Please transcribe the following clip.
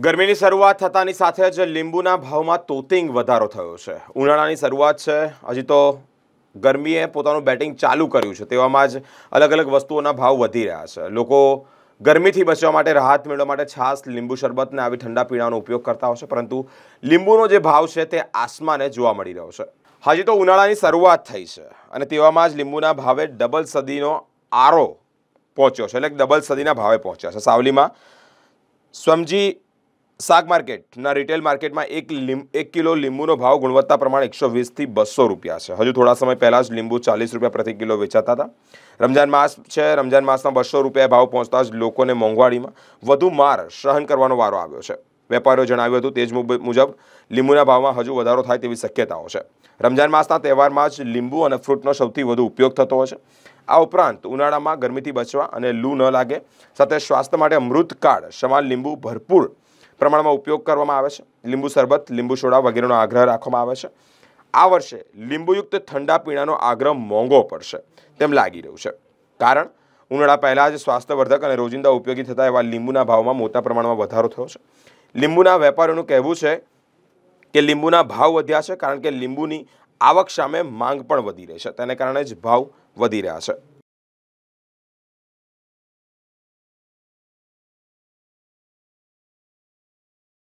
ગરમીની શરૂઆત થતાની સાથે જ લીંબુના ભાવમાં તોતિંગ વધારો થયો છે ઉનાળાની શરૂઆત છે હજી તો ગરમીએ પોતાનું બેટિંગ ચાલુ કર્યું છે તેવામાં જ અલગ અલગ વસ્તુઓના ભાવ વધી રહ્યા છે લોકો ગરમીથી બચવા માટે રાહત મેળવવા માટે છાશ લીંબુ શરબતને આવી ઠંડા પીણાનો ઉપયોગ કરતા હોય છે પરંતુ લીંબુનો જે ભાવ છે તે આસમાને જોવા મળી રહ્યો છે હજી તો ઉનાળાની શરૂઆત થઈ છે અને તેવામાં જ લીંબુના ભાવે ડબલ સદીનો આરો પહોંચ્યો છે એટલે ડબલ સદીના ભાવે પહોંચ્યા છે સાવલીમાં સ્વમજી શાક માર્કેટના રિટેલ માર્કેટમાં એક લીમ એક કિલો લીંબુનો ભાવ ગુણવત્તા પ્રમાણે એકસો વીસથી બસો રૂપિયા છે હજુ થોડા સમય પહેલાં જ લીંબુ ચાલીસ રૂપિયા પ્રતિ કિલો વેચાતા હતા રમજાન માસ છે રમજાન માસના બસો રૂપિયા ભાવ પહોંચતા જ લોકોને મોંઘવાળીમાં વધુ માર સહન કરવાનો વારો આવ્યો છે વેપારીઓ જણાવ્યું હતું તે જ મુજબ લીંબુના ભાવમાં હજુ વધારો થાય તેવી શક્યતાઓ છે રમજાન માસના તહેવારમાં જ લીંબુ અને ફ્રૂટનો સૌથી વધુ ઉપયોગ થતો હોય છે આ ઉપરાંત ઉનાળામાં ગરમીથી બચવા અને લૂ ન લાગે સાથે સ્વાસ્થ્ય માટે અમૃત કાળ સમાન લીંબુ ભરપૂર પ્રમાણમાં ઉપયોગ કરવામાં આવે છે લીંબુ શરબત લીંબુ સોડા વગેરેનો આગ્રહ રાખવામાં આવે છે આ વર્ષે લીંબુયુક્ત ઠંડા પીણાનો આગ્રહ મોંઘો પડશે તેમ લાગી રહ્યું છે કારણ ઉનાળા પહેલાં જ સ્વાસ્થ્યવર્ધક અને રોજિંદા ઉપયોગી થતા એવા લીંબુના ભાવમાં મોટા પ્રમાણમાં વધારો થયો છે લીંબુના વેપારીઓનું કહેવું છે કે લીંબુના ભાવ વધ્યા છે કારણ કે લીંબુની આવક સામે માંગ પણ વધી રહી છે તેને કારણે જ ભાવ વધી રહ્યા છે